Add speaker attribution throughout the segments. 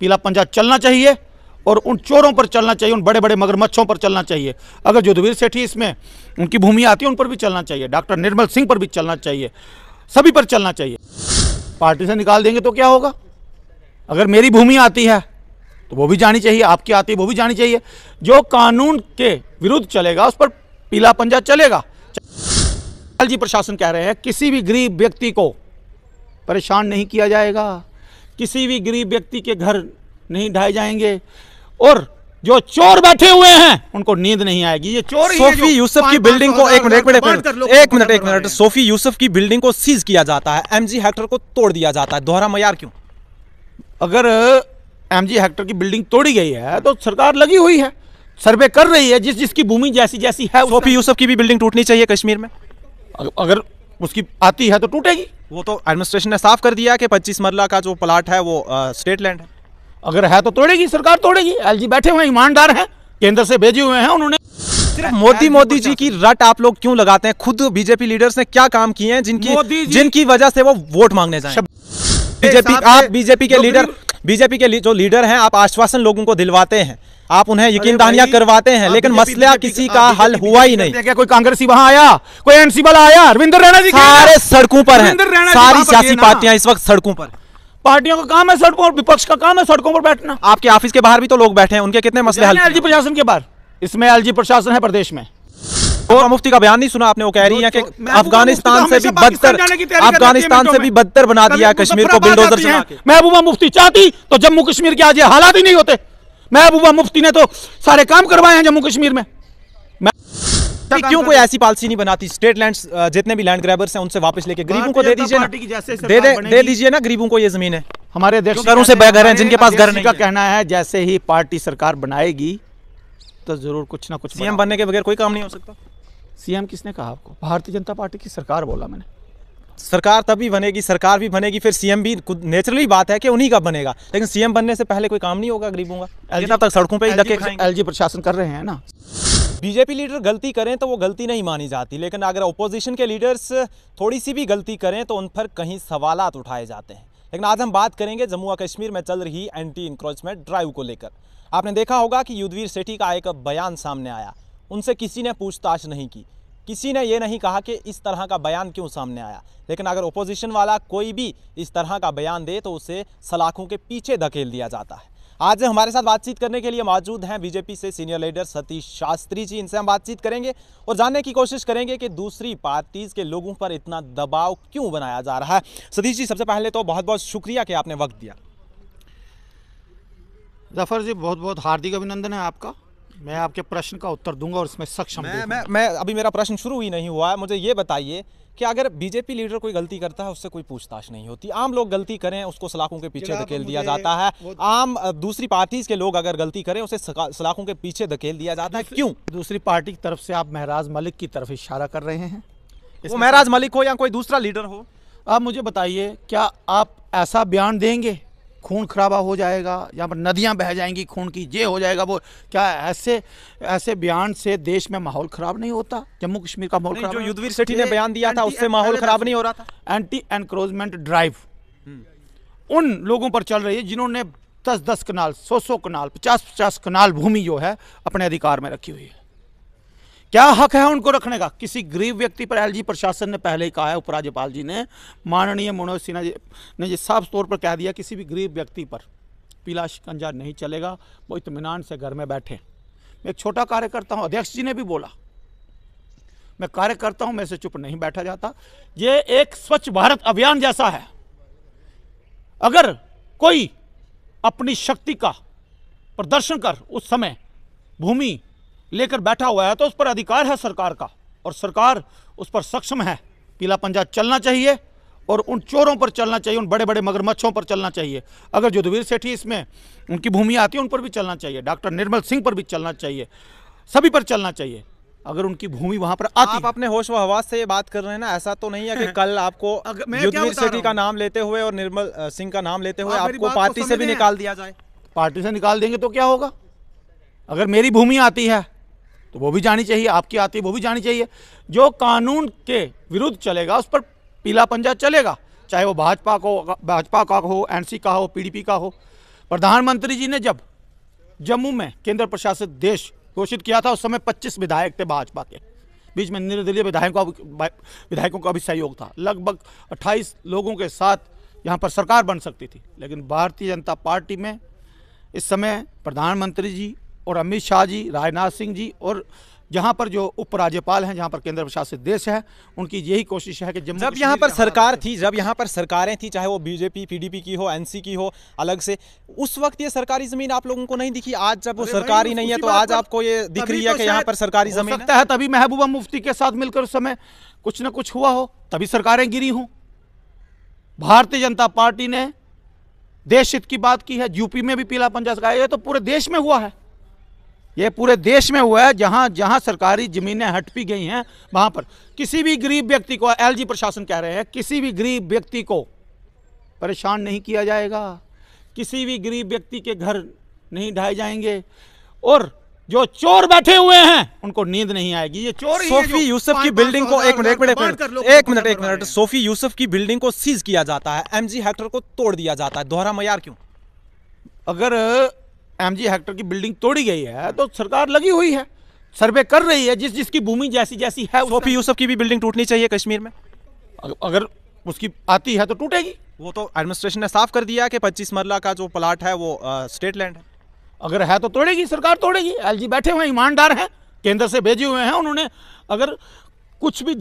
Speaker 1: पीला पंजा चलना चाहिए और उन चोरों पर चलना चाहिए उन बड़े बड़े मगरमच्छों पर चलना चाहिए अगर जोधवीर सेठी इसमें उनकी भूमि आती है उन पर भी चलना चाहिए डॉक्टर निर्मल सिंह पर भी चलना चाहिए सभी पर चलना चाहिए पार्टी से निकाल देंगे तो क्या होगा अगर मेरी भूमि आती है तो वो भी जानी चाहिए आपकी आती है वो भी जानी चाहिए जो कानून के विरुद्ध चलेगा उस पर पीला पंजा चलेगा जी प्रशासन कह रहे हैं किसी भी गरीब व्यक्ति को परेशान नहीं किया जाएगा किसी भी गरीब व्यक्ति के घर नहीं ढाए जाएंगे और जो चोर बैठे हुए हैं उनको नींद नहीं आएगी ये चोर सोफी यूसुफ की बिल्डिंग को एक मिनट एक मिनट एक मिनट एक मिनट सोफी यूसुफ की बिल्डिंग को सीज किया जाता है एमजी हेक्टर को तोड़ दिया जाता है दोहरा मैार क्यों अगर एमजी uh, हेक्टर की बिल्डिंग तोड़ी गई है तो सरकार लगी हुई है सर्वे कर रही है जिस जिसकी भूमि जैसी जैसी है सोफी यूसुफ की भी बिल्डिंग टूटनी चाहिए कश्मीर में अगर उसकी आती है तो टूटेगी वो तो एडमिनिस्ट्रेशन ने साफ कर दिया कि पच्चीस मरला का जो प्लाट है वो स्टेट लैंड है अगर है तो तोड़ेगी सरकार तोड़ेगी एल बैठे हुए ईमानदार है केंद्र से भेजे हुए हैं उन्होंने मोदी मोदी जी की रट आप लोग क्यों लगाते हैं खुद बीजेपी लीडर्स ने क्या काम किए हैं जिनकी जिनकी वजह से वो वोट मांगने जाए बीजेपी आप बीजेपी के लीडर बीजेपी के जो लीडर हैं आप आश्वासन लोगों को दिलवाते हैं आप उन्हें यकीन दानियां करवाते हैं लेकिन मसला किसी का हल हुआ ही नहीं क्या कोई कांग्रेसी वहां आया कोई एनसी वाला आया रविंदर रैना जी सारे सड़कों पर है सारी सियासी पार्टियां इस वक्त सड़कों पर पार्टियों का काम है सड़कों पर विपक्ष का काम है सड़कों पर बैठना आपके ऑफिस के बाहर भी तो लोग बैठे हैं उनके कितने मसले हल प्रशासन के बाहर इसमें एलजी प्रशासन है प्रदेश में और मुफ्ती का बयान नहीं सुना आपने वो कह रही है कि तो, तो, अफगानिस्तान से भी बदतर अफगानिस्तान से भी बदतर बना दिया कश्मीर को बिल्डोजर चला महबूबा मुफ्ती चाहती तो जम्मू कश्मीर के आज ये हालात ही नहीं होते महबूबा मुफ्ती ने तो सारे काम करवाए हैं जम्मू कश्मीर में क्यों कोई ऐसी पॉलिसी नहीं बनाती स्टेट लैंड्स जितने भी लैंड ग्रैबर्स हैं उनसे वापस लेके गरीबों को दे दीजिए ना दे दे, दे दीजिए ना गरीबों को ये जमीन है हमारे देश घरों से बेघर हैं जिनके पास घर नहीं का कहना है जैसे ही पार्टी सरकार बनाएगी तो जरूर कुछ ना कुछ सीएम बनने के बगैर कोई काम नहीं हो सकता सीएम किसने कहा आपको भारतीय जनता पार्टी की सरकार बोला मैंने सरकार तब भी बनेगी सरकार भी बनेगी फिर सीएम भी नेचुरली बात है कि उन्हीं का बनेगा लेकिन सीएम बनने से पहले कोई काम नहीं होगा गरीबों का जितना तक सड़कों पर एल जी प्रशासन कर रहे हैं ना बीजेपी लीडर गलती करें तो वो गलती नहीं मानी जाती लेकिन अगर अपोजिशन के लीडर्स थोड़ी सी भी गलती करें तो उन पर कहीं सवाल उठाए जाते हैं लेकिन आज हम बात करेंगे जम्मू और कश्मीर में चल रही एंटी इंक्रोचमेंट ड्राइव को लेकर आपने देखा होगा कि युद्धवीर सेठी का एक बयान सामने आया उनसे किसी ने पूछताछ नहीं की किसी ने ये नहीं कहा कि इस तरह का बयान क्यों सामने आया लेकिन अगर ओपोजिशन वाला कोई भी इस तरह का बयान दे तो उसे सलाखों के पीछे धकेल दिया जाता है आज हमारे साथ बातचीत करने के लिए मौजूद हैं बीजेपी से सीनियर लीडर सतीश शास्त्री जी इनसे हम बातचीत करेंगे और जानने की कोशिश करेंगे कि दूसरी पार्टीज के लोगों पर इतना दबाव क्यों बनाया जा रहा है सतीश जी सबसे पहले तो बहुत बहुत शुक्रिया कि आपने वक्त दिया जफर जी बहुत बहुत हार्दिक अभिनंदन है आपका मैं आपके प्रश्न का उत्तर दूंगा और इसमें सक्षम मैं मैं मैं अभी मेरा प्रश्न शुरू ही नहीं हुआ है मुझे ये बताइए कि अगर बीजेपी लीडर कोई गलती करता है उससे कोई पूछताछ नहीं होती आम लोग गलती करें उसको सलाखों के पीछे धकेल दिया जाता है आम दूसरी पार्टीज के लोग अगर गलती करें उसे सलाखों के पीछे धकेल दिया जाता है क्यों दूसरी पार्टी की तरफ से आप महराज मलिक की तरफ इशारा कर रहे हैं महराज मलिक हो या कोई दूसरा लीडर हो आप मुझे बताइए क्या आप ऐसा बयान देंगे खून खराबा हो जाएगा यहाँ पर नदियाँ बह जाएंगी खून की ये हो जाएगा वो क्या ऐसे ऐसे बयान से देश में माहौल खराब नहीं होता जम्मू कश्मीर का माहौल जो युद्धवीर सेठी ने बयान दिया था उससे माहौल तो खराब नहीं हो रहा था एंटी एनक्रोचमेंट ड्राइव उन लोगों पर चल रही है जिन्होंने दस दस कनाल सौ सौ कनाल पचास पचास कनाल भूमि जो है अपने अधिकार में रखी हुई है क्या हक है उनको रखने का किसी गरीब व्यक्ति पर एलजी प्रशासन ने पहले ही कहा है उपराज्यपाल जी ने माननीय मनोज सिन्हा जी ने ये साफ तौर पर कह दिया किसी भी गरीब व्यक्ति पर पीला शिकंजा नहीं चलेगा वो इतमान से घर में बैठे मैं एक छोटा कार्यकर्ता हूँ अध्यक्ष जी ने भी बोला मैं कार्य करता हूं मैं से चुप नहीं बैठा जाता ये एक स्वच्छ भारत अभियान जैसा है अगर कोई अपनी शक्ति का प्रदर्शन कर उस समय भूमि लेकर बैठा हुआ है तो उस पर अधिकार है सरकार का और सरकार उस पर सक्षम है पीला पंजा चलना चाहिए और उन चोरों पर चलना चाहिए उन बड़े बड़े मगरमच्छों पर चलना चाहिए अगर जोधवीर सेठी इसमें उनकी भूमि आती है उन पर भी चलना चाहिए डॉक्टर निर्मल सिंह पर भी चलना चाहिए सभी पर चलना चाहिए अगर उनकी भूमि वहां पर आती आप अपने होश व हवास से ये बात कर रहे हैं ना ऐसा तो नहीं है कि कल आपको युद्धवीर सेठी का नाम लेते हुए और निर्मल सिंह का नाम लेते हुए आपको पार्टी से भी निकाल दिया जाए पार्टी से निकाल देंगे तो क्या होगा अगर मेरी भूमि आती है तो वो भी जानी चाहिए आपकी आती है वो भी जानी चाहिए जो कानून के विरुद्ध चलेगा उस पर पीला पंजा चलेगा चाहे वो भाजपा को भाजपा का हो एनसी का हो पीडीपी का हो प्रधानमंत्री जी ने जब जम्मू में केंद्र प्रशासित देश घोषित किया था उस समय 25 विधायक थे भाजपा के बीच में निर्दलीय विधायकों का विधायकों का भी सहयोग था लगभग 28 लोगों के साथ यहाँ पर सरकार बन सकती थी लेकिन भारतीय जनता पार्टी में इस समय प्रधानमंत्री जी और अमित शाह जी राजनाथ सिंह जी और जहाँ पर जो उपराज्यपाल हैं जहां पर केंद्र प्रशासित देश है उनकी यही कोशिश है कि जब यहां पर सरकार थी जब यहां पर सरकारें थी चाहे वो बीजेपी पीडीपी की हो एनसी की हो अलग से उस वक्त ये सरकारी जमीन आप लोगों को नहीं दिखी आज जब वो सरकारी नहीं है तो आज आपको ये दिख तो रही है कि यहाँ पर सरकारी जमीन लगता है तभी महबूबा मुफ्ती के साथ मिलकर उस समय कुछ ना कुछ हुआ हो तभी सरकारें गिरी हों भारतीय जनता पार्टी ने देश हित की बात की है यूपी में भी पीला पंजा सकाया ये तो पूरे देश में हुआ है ये पूरे देश में हुआ है जहाँ जहाँ सरकारी ज़मीनें हट भी गई हैं वहाँ पर किसी भी गरीब व्यक्ति को एलजी प्रशासन कह रहे हैं किसी भी गरीब व्यक्ति को परेशान नहीं किया जाएगा किसी भी गरीब व्यक्ति के घर नहीं ढाए जाएंगे और जो चोर बैठे हुए हैं उनको नींद नहीं आएगी ये चोर सोफी यूसुफ की बिल्डिंग को एक मिनट एक मिनट एक मिनट एक मिनट सोफी यूसुफ की बिल्डिंग को सीज किया जाता है एमजी हेक्टर को तोड़ दिया जाता है दोहरा मैार क्यों अगर एम हेक्टर की बिल्डिंग तोड़ी गई है तो सरकार लगी हुई है सर्वे कर रही है जिस जिसकी भूमि जैसी जैसी है सोफी यूसुफ की भी बिल्डिंग टूटनी चाहिए कश्मीर में अगर उसकी आती है तो टूटेगी वो तो एडमिनिस्ट्रेशन ने साफ कर दिया कि पच्चीस मरला का जो प्लाट है वो स्टेट लैंड है अगर है तो तोड़ेगी सरकार तोड़ेगी एल बैठे हुए हैं ईमानदार हैं केंद्र से भेजे हुए हैं उन्होंने अगर कुछ भी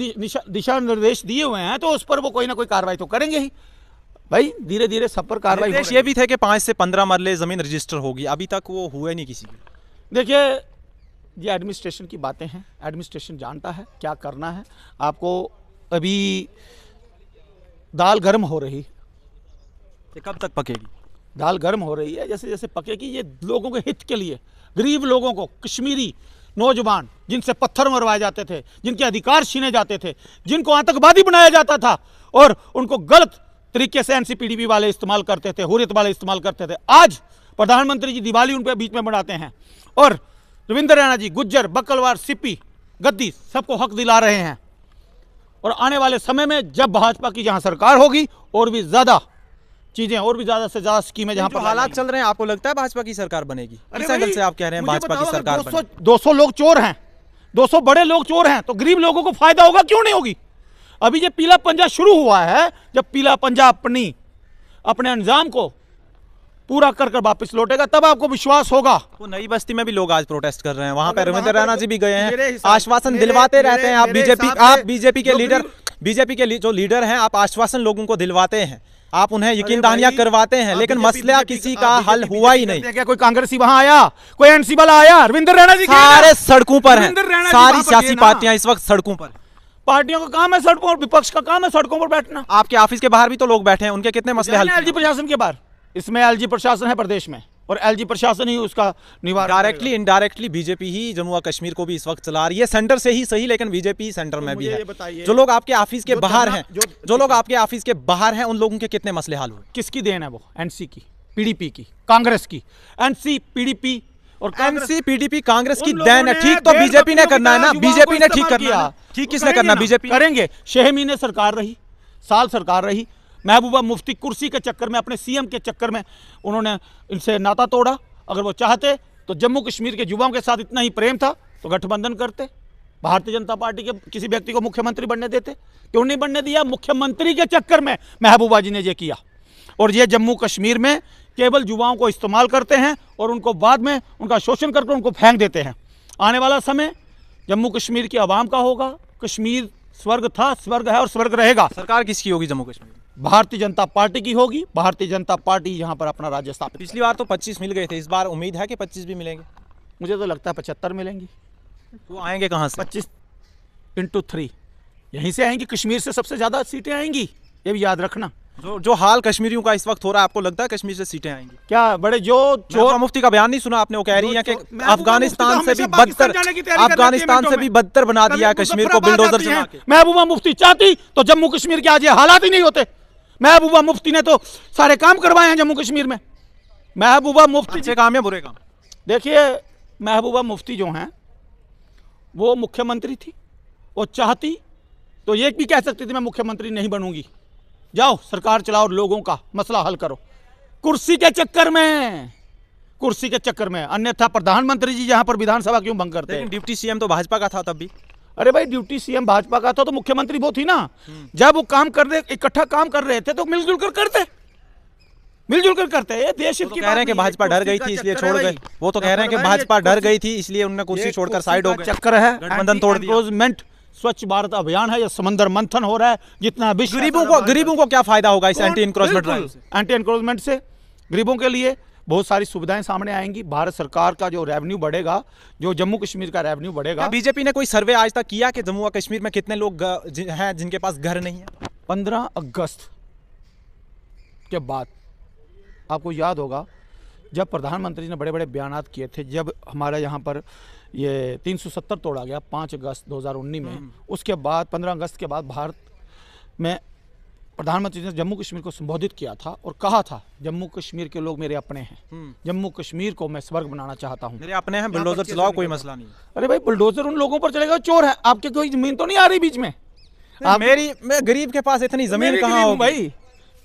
Speaker 1: दिशा निर्देश दिए हुए हैं तो उस पर वो कोई ना कोई कार्रवाई तो करेंगे ही भाई धीरे धीरे सब पर कार्रवाई ये भी थे कि पाँच से पंद्रह मरले ज़मीन रजिस्टर होगी अभी तक वो हुए नहीं किसी के देखिए ये एडमिनिस्ट्रेशन की बातें हैं एडमिनिस्ट्रेशन जानता है क्या करना है आपको अभी दाल गर्म हो रही कब तक पकेगी दाल गर्म हो रही है जैसे जैसे पकेगी ये लोगों के हित के लिए गरीब लोगों को कश्मीरी नौजवान जिनसे पत्थर मरवाए जाते थे जिनके अधिकार छीने जाते थे जिनको आतंकवादी बनाया जाता था और उनको गलत तरीके से एनसीपीडीबी वाले इस्तेमाल करते थे हुरियत वाले इस्तेमाल करते थे आज प्रधानमंत्री जी दिवाली उनके बीच में मनाते हैं और रविंद्र रैना जी गुज्जर बकलवार सिपी गद्दी सबको हक दिला रहे हैं और आने वाले समय में जब भाजपा की जहां सरकार होगी और भी ज़्यादा चीज़ें और भी ज़्यादा से ज़्यादा स्कीमें जहां पर हालात चल रहे हैं आपको लगता है भाजपा की सरकार बनेगी इस एंगल से आप कह रहे हैं भाजपा की सरकार दो सौ लोग चोर हैं 200 बड़े लोग चोर हैं तो गरीब लोगों को फायदा होगा क्यों नहीं होगी अभी जब पीला पंजा शुरू हुआ है जब पीला पंजा अपनी अपने अंजाम को पूरा कर कर वापस लौटेगा तब आपको विश्वास होगा तो नई बस्ती में भी लोग आज प्रोटेस्ट कर रहे हैं वहां पर रविंद्र राणा जी भी गए हैं आश्वासन दिलवाते रहते हैं आप बीजेपी आप बीजेपी के लीडर बीजेपी के जो लीडर हैं आप आश्वासन लोगों को दिलवाते हैं आप उन्हें यकीन दहानियां करवाते हैं लेकिन मसला किसी का हल हुआ ही नहीं क्या कोई कांग्रेस वहां आया कोई एनसी वाला आया रविंद्र राणा जी सारे सड़कों पर हैं सारी सियासी पार्टियां इस वक्त सड़कों पर पार्टियों का काम है सड़कों पर विपक्ष का काम है सड़कों पर बैठना आपके ऑफिस के बाहर भी तो लोग बैठे हैं उनके कितने मसले हल एलजी प्रशासन के बाहर इसमें एलजी प्रशासन है प्रदेश में और एलजी प्रशासन ही उसका निवारण डायरेक्टली इनडायरेक्टली बीजेपी ही जम्मू और कश्मीर को भी इस वक्त चला रही है सेंटर से ही सही लेकिन बीजेपी सेंटर में तो भी है जो लोग आपके ऑफिस के बाहर हैं जो लोग आपके ऑफिस के बाहर हैं उन लोगों के कितने मसले हाल हुए किसकी देन है वो एनसी की पीडीपी की कांग्रेस की एनसी पीडीपी और एनसी पीडीपी कांग्रेस की देन तो है ठीक तो बीजेपी ने करना है ना बीजेपी ने ठीक करना ठीक किसने करना बीजेपी करेंगे छह महीने सरकार रही साल सरकार रही महबूबा मुफ्ती कुर्सी के चक्कर में अपने सीएम के चक्कर में उन्होंने इनसे नाता तोड़ा अगर वो चाहते तो जम्मू कश्मीर के युवाओं के साथ इतना ही प्रेम था तो गठबंधन करते भारतीय जनता पार्टी के किसी व्यक्ति को मुख्यमंत्री बनने देते क्यों नहीं बनने दिया मुख्यमंत्री के चक्कर में महबूबा जी ने ये किया और ये जम्मू कश्मीर में केवल युवाओं को इस्तेमाल करते हैं और उनको बाद में उनका शोषण करके उनको फेंक देते हैं आने वाला समय जम्मू कश्मीर की आवाम का होगा कश्मीर स्वर्ग था स्वर्ग है और स्वर्ग रहेगा सरकार किसकी होगी जम्मू कश्मीर भारतीय जनता पार्टी की होगी भारतीय जनता पार्टी यहाँ पर अपना राज्य स्थापित पिछली बार तो 25 मिल गए थे इस बार उम्मीद है कि 25 भी मिलेंगे मुझे तो लगता है पचहत्तर मिलेंगी तो आएंगे कहाँ से पच्चीस इंटू थ्री यहीं से आएंगी कश्मीर से सबसे ज़्यादा सीटें आएंगी ये भी याद रखना जो जो हाल कश्मीरियों का इस वक्त हो रहा है आपको लगता है कश्मीर से सीटें आएंगी क्या बड़े जो चोर मुफ्ती का बयान नहीं सुना आपने वो कह रही है कि अफगानिस्तान से भी बदतर अफगानिस्तान से भी बदतर बना दिया है कश्मीर को बिल्डोजर चला महबूबा मुफ्ती चाहती तो जम्मू कश्मीर के आज ये हालात ही नहीं होते महबूबा मुफ्ती ने तो सारे काम करवाए हैं जम्मू कश्मीर में महबूबा मुफ्ती से काम है बुरे काम देखिए महबूबा मुफ्ती जो हैं वो मुख्यमंत्री थी वो चाहती तो ये भी कह सकती थी मैं मुख्यमंत्री नहीं बनूंगी जाओ सरकार चलाओ लोगों का मसला हल करो कुर्सी के चक्कर में कुर्सी के चक्कर में अन्यथा प्रधानमंत्री जी यहाँ पर विधानसभा क्यों भंग करते हैं डिप्टी सीएम तो भाजपा का था तब भी अरे भाई ड्यूटी सीएम भाजपा का था तो मुख्यमंत्री वो थी ना हम्म। जब वो काम कर रहे इकट्ठा काम कर रहे थे तो मिलजुल कर करते मिलजुल कर करते ये देश तो, तो कह रहे हैं कि भाजपा डर गई थी इसलिए छोड़ गई वो तो कह रहे हैं कि भाजपा डर गई थी इसलिए उन्होंने कुर्सी छोड़कर साइड हो गए चक्कर है गठबंधन तोड़ दिया स्वच्छ भारत अभियान है या समंदर मंथन हो रहा है जितना विश्व गरीबों को गरीबों को क्या फायदा होगा इस एंटी इंक्रोचमेंट एंटी इंक्रोचमेंट से गरीबों के लिए बहुत सारी सुविधाएं सामने आएंगी भारत सरकार का जो रेवेन्यू बढ़ेगा जो जम्मू कश्मीर का रेवेन्यू बढ़ेगा बीजेपी ने कोई सर्वे आज तक किया कि जम्मू और कश्मीर में कितने लोग हैं जिनके पास घर नहीं है पंद्रह अगस्त के बाद आपको याद होगा जब प्रधानमंत्री ने बड़े बड़े बयान किए थे जब हमारे यहाँ पर ये 370 तोड़ा गया 5 अगस्त 2019 में हम्म। उसके बाद 15 अगस्त के बाद भारत में प्रधानमंत्री ने जम्मू कश्मीर को संबोधित किया था और कहा था जम्मू कश्मीर के लोग मेरे अपने हैं हम्म। जम्मू कश्मीर को मैं स्वर्ग बनाना चाहता हूँ मेरे अपने हैं बुलडोजर चलाओ कोई मसला नहीं अरे भाई बुलडोजर उन लोगों पर चलेगा चोर है आपके कोई जमीन तो नहीं आ रही बीच में मेरी मैं गरीब के पास इतनी तो जमीन कहाँ हो भाई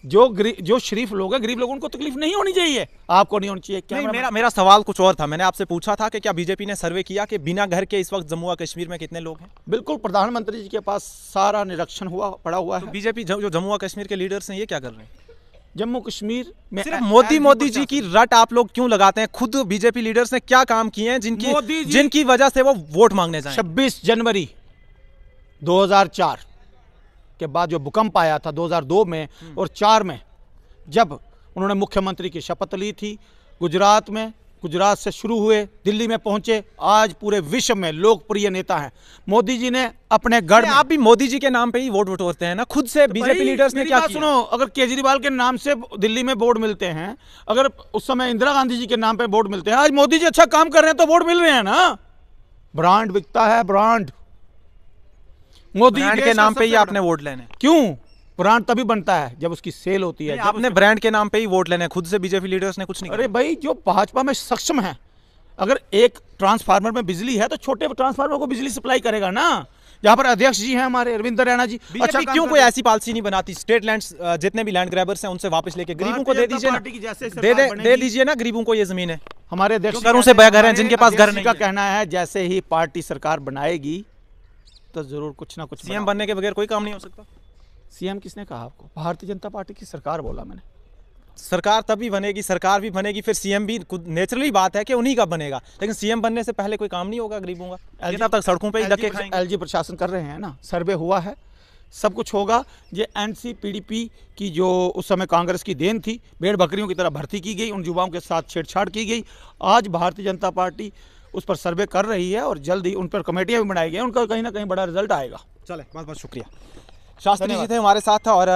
Speaker 1: जो जो शरीफ लोग हैं गरीब लोग उनको तकलीफ नहीं होनी चाहिए आपको नहीं होनी चाहिए क्या नहीं, मेरा मेरा सवाल कुछ और था मैंने आपसे पूछा था कि क्या बीजेपी ने सर्वे किया कि बिना घर के इस वक्त जम्मू और कश्मीर में कितने लोग हैं बिल्कुल प्रधानमंत्री जी के पास सारा निरीक्षण हुआ पड़ा हुआ तो है तो बीजेपी जो जम्मू और कश्मीर के लीडर्स हैं ये क्या कर रहे हैं जम्मू कश्मीर में सिर्फ मोदी मोदी जी की रट आप लोग क्यों लगाते हैं खुद बीजेपी लीडर्स ने क्या काम किए हैं जिनकी जिनकी वजह से वो वोट मांगने जाए छब्बीस जनवरी दो के बाद जो भूकंप आया था 2002 में हम्म। और चार में जब उन्होंने मुख्यमंत्री की शपथ ली थी गुजरात में गुजरात से शुरू हुए दिल्ली में पहुंचे आज पूरे विश्व में लोकप्रिय नेता हैं मोदी जी ने अपने गढ़ आप भी मोदी जी के नाम पे ही वोट वोटते हैं ना खुद से तो बीजेपी लीडर्स ने क्या सुनो अगर केजरीवाल के नाम से दिल्ली में वोट मिलते हैं अगर उस समय इंदिरा गांधी जी के नाम पे वोट मिलते हैं आज मोदी जी अच्छा काम कर रहे हैं तो वोट मिल रहे हैं ना ब्रांड बिकता है ब्रांड मोदी के नाम पे ही आपने वोट लेने क्यों ब्रांड तभी बनता है जब उसकी सेल होती है आपने ब्रांड के नाम पे ही वोट लेने खुद से बीजेपी लीडर्स ने कुछ नहीं अरे भाई जो भाजपा में सक्षम है अगर एक ट्रांसफार्मर में बिजली है तो छोटे ट्रांसफार्मर को बिजली सप्लाई करेगा ना यहाँ पर अध्यक्ष जी हैं हमारे अरविंद रैना जी अच्छा क्यों कोई ऐसी पॉलिसी नहीं बनाती स्टेट लैंड जितने भी लैंड ग्रैबर्स हैं उनसे वापस लेके गरीबों को दे दीजिए दे दीजिए ना गरीबों को ये जमीन है हमारे अध्यक्ष घरों से बह घर हैं जिनके पास घर नहीं का कहना है जैसे ही पार्टी सरकार बनाएगी तो ज़रूर कुछ ना कुछ सीएम बनने के बगैर कोई काम नहीं हो सकता सीएम किसने कहा आपको भारतीय जनता पार्टी की सरकार बोला मैंने सरकार तब भी बनेगी सरकार भी बनेगी फिर सीएम भी खुद नेचुरली बात है कि उन्हीं का बनेगा लेकिन सीएम बनने से पहले कोई काम नहीं होगा गरीबों का एल तक सड़कों पर ही धक्के एल प्रशासन कर रहे हैं ना सर्वे हुआ है सब कुछ होगा ये एन सी की जो उस समय कांग्रेस की देन थी भेड़ बकरियों की तरह भर्ती की गई उन युवाओं के साथ छेड़छाड़ की गई आज भारतीय जनता पार्टी उस पर सर्वे कर रही है और जल्द ही उन पर कमेटियाँ भी बनाई गई उनका कहीं ना कहीं बड़ा रिजल्ट आएगा चले बहुत बहुत शुक्रिया शास्त्री जी थे हमारे साथ और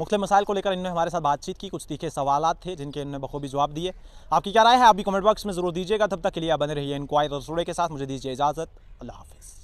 Speaker 1: मुख्य मसाइल को लेकर इन्होंने हमारे साथ बातचीत की कुछ तीखे सवाल थे जिनके इन्होंने बखूबी जवाब दिए आपकी क्या राय है आप भी कमेंट बॉक्स में ज़रूर दीजिएगा तब तक के लिए आप बने रहिए इंक्वायर रसोड़े के साथ मुझे दीजिए इजाज़त अल्लाह हाफिज़